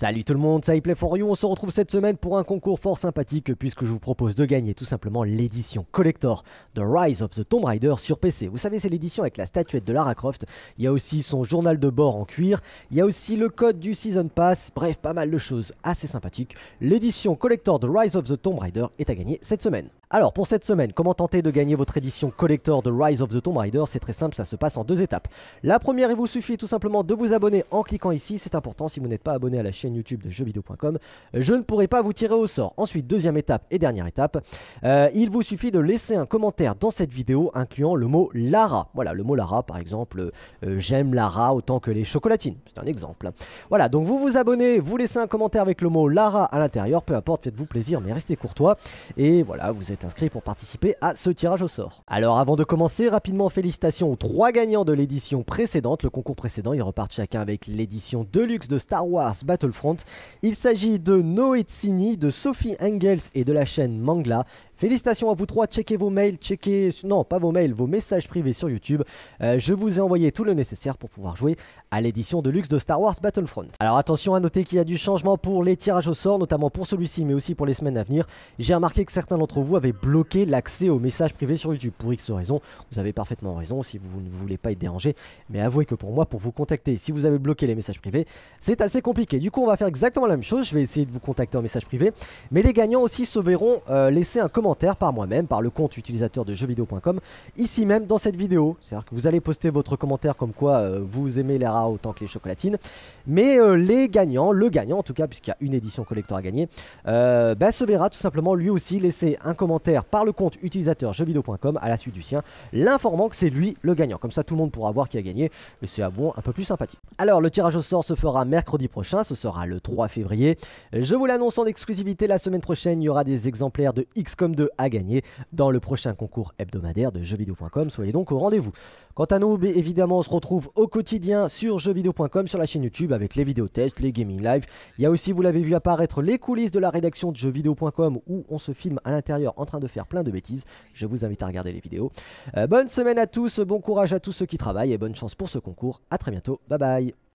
Salut tout le monde, c'est Play4You, on se retrouve cette semaine pour un concours fort sympathique puisque je vous propose de gagner tout simplement l'édition collector de Rise of the Tomb Raider sur PC. Vous savez c'est l'édition avec la statuette de Lara Croft, il y a aussi son journal de bord en cuir, il y a aussi le code du Season Pass, bref pas mal de choses assez sympathiques. L'édition collector de Rise of the Tomb Raider est à gagner cette semaine. Alors pour cette semaine, comment tenter de gagner votre édition collector de Rise of the Tomb Raider C'est très simple, ça se passe en deux étapes. La première, il vous suffit tout simplement de vous abonner en cliquant ici, c'est important si vous n'êtes pas abonné à la chaîne YouTube de jeuxvideo.com, je ne pourrai pas vous tirer au sort. Ensuite, deuxième étape et dernière étape, euh, il vous suffit de laisser un commentaire dans cette vidéo incluant le mot Lara. Voilà, le mot Lara par exemple, euh, j'aime Lara autant que les chocolatines, c'est un exemple. Voilà, donc vous vous abonnez, vous laissez un commentaire avec le mot Lara à l'intérieur, peu importe, faites-vous plaisir mais restez courtois et voilà, vous êtes inscrit inscrits pour participer à ce tirage au sort. Alors avant de commencer, rapidement félicitations aux trois gagnants de l'édition précédente. Le concours précédent, ils repartent chacun avec l'édition Deluxe de Star Wars Battlefront. Il s'agit de Tsini de Sophie Engels et de la chaîne Mangla. Félicitations à vous trois, checkez vos mails, checkez... Non, pas vos mails, vos messages privés sur YouTube. Euh, je vous ai envoyé tout le nécessaire pour pouvoir jouer à l'édition de luxe de Star Wars Battlefront. Alors attention à noter qu'il y a du changement pour les tirages au sort, notamment pour celui-ci, mais aussi pour les semaines à venir. J'ai remarqué que certains d'entre vous avaient Bloquer l'accès aux messages privés sur YouTube. Pour X raisons, vous avez parfaitement raison si vous ne voulez pas être dérangé. Mais avouez que pour moi, pour vous contacter, si vous avez bloqué les messages privés, c'est assez compliqué. Du coup, on va faire exactement la même chose. Je vais essayer de vous contacter en message privé. Mais les gagnants aussi se verront euh, laisser un commentaire par moi-même, par le compte utilisateur de jeuxvideo.com, ici même dans cette vidéo. C'est-à-dire que vous allez poster votre commentaire comme quoi euh, vous aimez les rats autant que les chocolatines. Mais euh, les gagnants, le gagnant en tout cas, puisqu'il y a une édition collector à gagner, bah, se verra tout simplement lui aussi laisser un commentaire par le compte utilisateur jeuxvideo.com à la suite du sien, l'informant que c'est lui le gagnant. Comme ça, tout le monde pourra voir qui a gagné, et c'est à bon un peu plus sympathique. Alors, le tirage au sort se fera mercredi prochain, ce sera le 3 février. Je vous l'annonce en exclusivité, la semaine prochaine, il y aura des exemplaires de XCOM 2 à gagner dans le prochain concours hebdomadaire de jeuxvideo.com. Soyez donc au rendez-vous. Quant à nous, évidemment, on se retrouve au quotidien sur jeuxvideo.com, sur la chaîne YouTube, avec les vidéos tests, les gaming live. Il y a aussi, vous l'avez vu apparaître, les coulisses de la rédaction de jeuxvideo.com où on se filme à l'intérieur en en train de faire plein de bêtises. Je vous invite à regarder les vidéos. Euh, bonne semaine à tous, bon courage à tous ceux qui travaillent et bonne chance pour ce concours. à très bientôt, bye bye